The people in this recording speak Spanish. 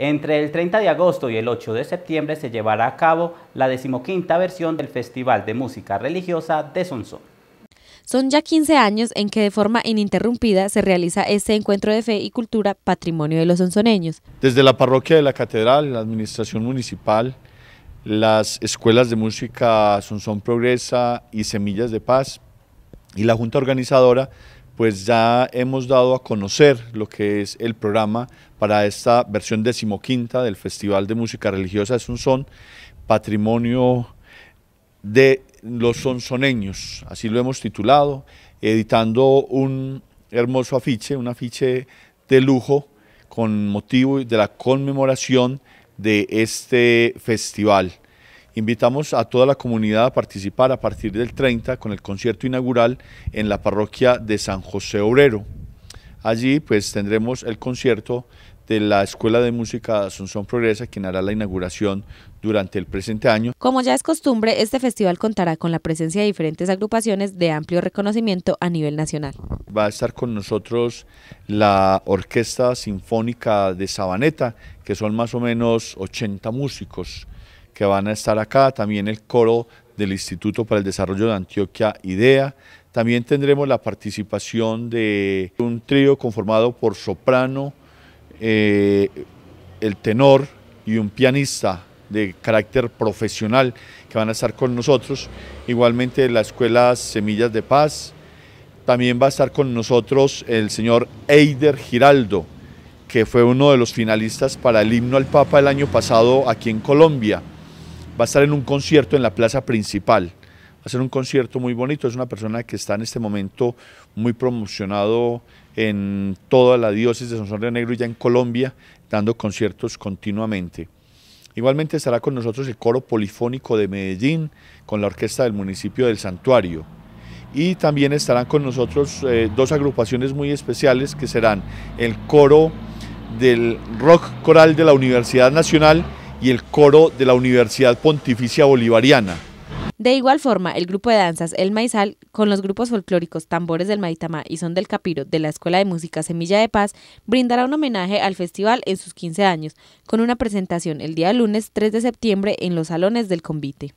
Entre el 30 de agosto y el 8 de septiembre se llevará a cabo la decimoquinta versión del Festival de Música Religiosa de Sonsón. Son ya 15 años en que de forma ininterrumpida se realiza este encuentro de fe y cultura patrimonio de los sonsoneños. Desde la parroquia de la catedral, la administración municipal, las escuelas de música Sonsón Progresa y Semillas de Paz y la junta organizadora pues ya hemos dado a conocer lo que es el programa para esta versión decimoquinta del Festival de Música Religiosa de Son, patrimonio de los sonsoneños, así lo hemos titulado, editando un hermoso afiche, un afiche de lujo con motivo de la conmemoración de este festival. Invitamos a toda la comunidad a participar a partir del 30 con el concierto inaugural en la parroquia de San José Obrero. Allí pues tendremos el concierto de la Escuela de Música Asunción Progresa, quien hará la inauguración durante el presente año. Como ya es costumbre, este festival contará con la presencia de diferentes agrupaciones de amplio reconocimiento a nivel nacional. Va a estar con nosotros la Orquesta Sinfónica de Sabaneta, que son más o menos 80 músicos que van a estar acá, también el coro del Instituto para el Desarrollo de Antioquia, IDEA. También tendremos la participación de un trío conformado por soprano, eh, el tenor y un pianista de carácter profesional que van a estar con nosotros. Igualmente la Escuela Semillas de Paz. También va a estar con nosotros el señor Eider Giraldo, que fue uno de los finalistas para el himno al Papa el año pasado aquí en Colombia va a estar en un concierto en la plaza principal. Va a ser un concierto muy bonito. Es una persona que está en este momento muy promocionado en toda la diócesis de San Río Negro y ya en Colombia, dando conciertos continuamente. Igualmente estará con nosotros el Coro Polifónico de Medellín, con la orquesta del municipio del Santuario. Y también estarán con nosotros eh, dos agrupaciones muy especiales que serán el Coro del Rock Coral de la Universidad Nacional y el coro de la Universidad Pontificia Bolivariana. De igual forma, el grupo de danzas El Maizal, con los grupos folclóricos Tambores del Maitamá y Son del Capiro de la Escuela de Música Semilla de Paz, brindará un homenaje al festival en sus 15 años, con una presentación el día lunes 3 de septiembre en los salones del convite.